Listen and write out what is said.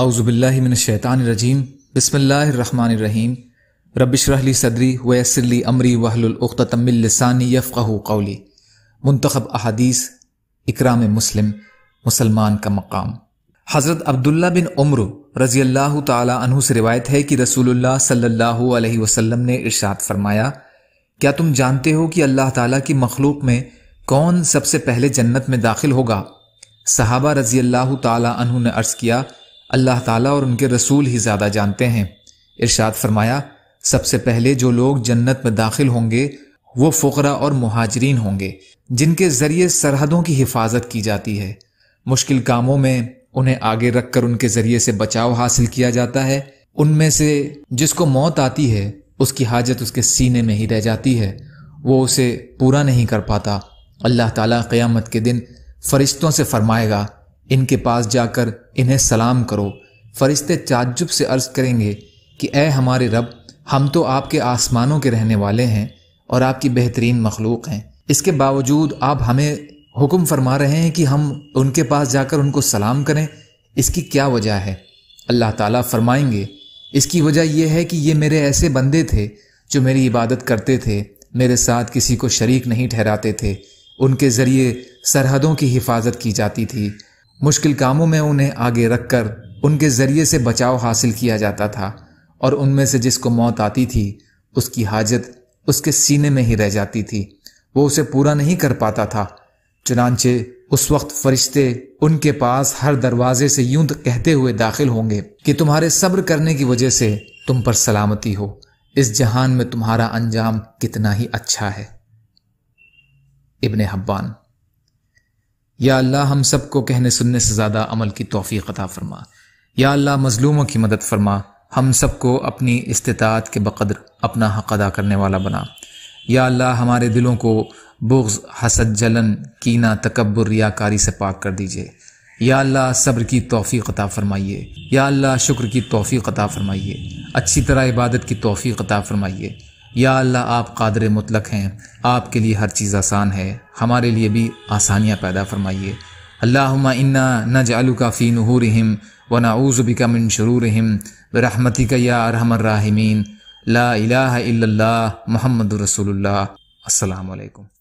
اعوذ باللہ من الشیطان الرجیم بسم اللہ الرحمن الرحیم رب اشرح لی صدری ویسر لی امری من لسانی یفقہ قولی منتخب احادیث اکرام مسلم مسلمان کا مقام حضرت عبداللہ بن عمر رضی اللہ تعالی عنہ سے روایت ہے کہ رسول اللہ صلی اللہ علیہ وسلم نے ارشاد فرمایا کیا تم جانتے ہو کہ اللہ تعالیٰ کی مخلوق میں کون سب سے پہلے جنت میں داخل ہوگا صحابہ رضی اللہ تعالیٰ عنہ نے عرض کیا اللہ تعالیٰ اور ان کے رسول ہی زیادہ جانتے ہیں ارشاد فرمایا سب سے پہلے جو لوگ جنت میں داخل ہوں گے وہ فقرا اور مہاجرین ہوں گے جن کے ذریعے سرحدوں کی حفاظت کی جاتی ہے مشکل کاموں میں انہیں آگے رکھ کر ان کے ذریعے سے بچاؤ حاصل کیا جاتا ہے ان میں سے جس کو موت آتی ہے اس کی حاجت اس کے سینے میں ہی رہ جاتی ہے وہ اسے پورا نہیں کر پاتا اللہ تعالیٰ قیامت کے دن فرشتوں سے فرمائے گا ان کے پاس جا کر انہیں سلام کرو فرشتے تعجب سے عرض کریں گے کہ اے ہمارے رب ہم تو آپ کے آسمانوں کے رہنے والے ہیں اور آپ کی بہترین مخلوق ہیں اس کے باوجود آپ ہمیں حکم فرما رہے ہیں کہ ہم ان کے پاس جا کر ان کو سلام کریں اس کی کیا وجہ ہے اللہ تعالیٰ فرمائیں گے اس کی وجہ یہ ہے کہ یہ میرے ایسے بندے تھے جو میری عبادت کرتے تھے میرے ساتھ کسی کو شریک نہیں ٹھہراتے تھے ان کے ذریعے سرحدوں کی حفاظت کی جاتی تھی مشکل کاموں میں انہیں آگے رکھ کر ان کے ذریعے سے بچاؤ حاصل کیا جاتا تھا اور ان میں سے جس کو موت آتی تھی اس کی حاجت اس کے سینے میں ہی رہ جاتی تھی وہ اسے پورا نہیں کر پاتا تھا چنانچہ اس وقت فرشتے ان کے پاس ہر دروازے سے یوں کہتے ہوئے داخل ہوں گے کہ تمہارے صبر کرنے کی وجہ سے تم پر سلامتی ہو اس جہان میں تمہارا انجام کتنا ہی اچھا ہے ابن حبان یا اللہ ہم سب کو کہنے سننے سے زیادہ عمل کی توفیق عطا فرما یا اللہ مظلوموں کی مدد فرما ہم سب کو اپنی استطاعت کے بقدر اپنا حق ادا کرنے والا بنا یا اللہ ہمارے دلوں کو بغض حسد جلن کینہ تکبر ریاکاری کاری سے پاک کر دیجئے یا اللہ صبر کی توفیق عطا فرمائیے یا اللہ شکر کی توفیق عطا فرمائیے اچھی طرح عبادت کی توفیق عطا فرمائیے یا اللہ آپ قادر مطلق ہیں آپ کے لیے ہر چیز آسان ہے ہمارے لیے بھی آسانیاں پیدا فرمائیے اللہم انا نجعلک فی نہورہم ونعوذ بک من شرورہم برحمتک یا ارحم الراحمین لا الہ الا اللہ محمد رسول اللہ السلام علیکم